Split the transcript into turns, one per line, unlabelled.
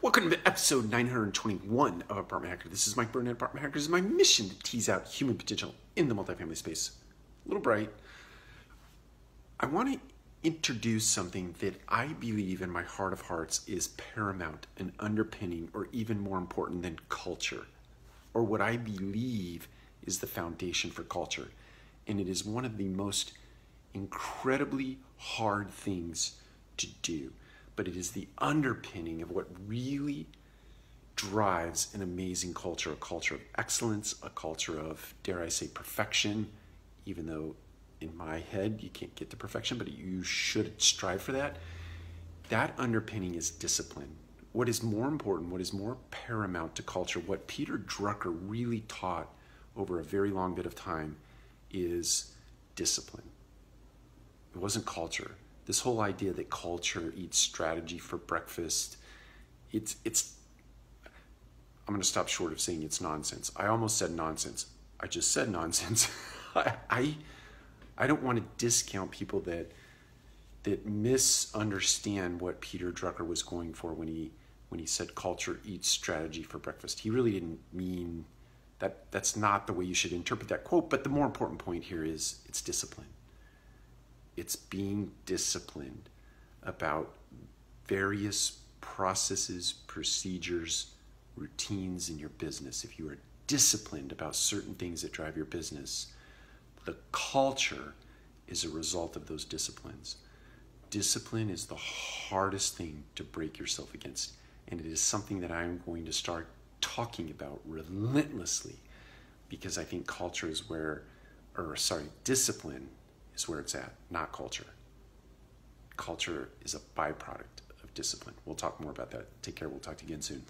Welcome to episode 921 of Apartment Hacker. This is Mike Burnett, Apartment Hacker. This is my mission to tease out human potential in the multifamily space. A little bright. I want to introduce something that I believe in my heart of hearts is paramount and underpinning, or even more important than culture, or what I believe is the foundation for culture. And it is one of the most incredibly hard things to do but it is the underpinning of what really drives an amazing culture a culture of excellence, a culture of, dare I say, perfection, even though in my head you can't get to perfection, but you should strive for that. That underpinning is discipline. What is more important, what is more paramount to culture, what Peter Drucker really taught over a very long bit of time is discipline. It wasn't culture, this whole idea that culture eats strategy for breakfast, it's it's I'm going to stop short of saying it's nonsense. I almost said nonsense. I just said nonsense. I, I I don't want to discount people that that misunderstand what Peter Drucker was going for when he when he said culture eats strategy for breakfast. He really didn't mean that that's not the way you should interpret that quote, but the more important point here is it's discipline it's being disciplined about various processes, procedures, routines in your business. If you are disciplined about certain things that drive your business, the culture is a result of those disciplines. Discipline is the hardest thing to break yourself against, and it is something that I am going to start talking about relentlessly because I think culture is where, or sorry, discipline is where it's at, not culture. Culture is a byproduct of discipline. We'll talk more about that. Take care. We'll talk to you again soon.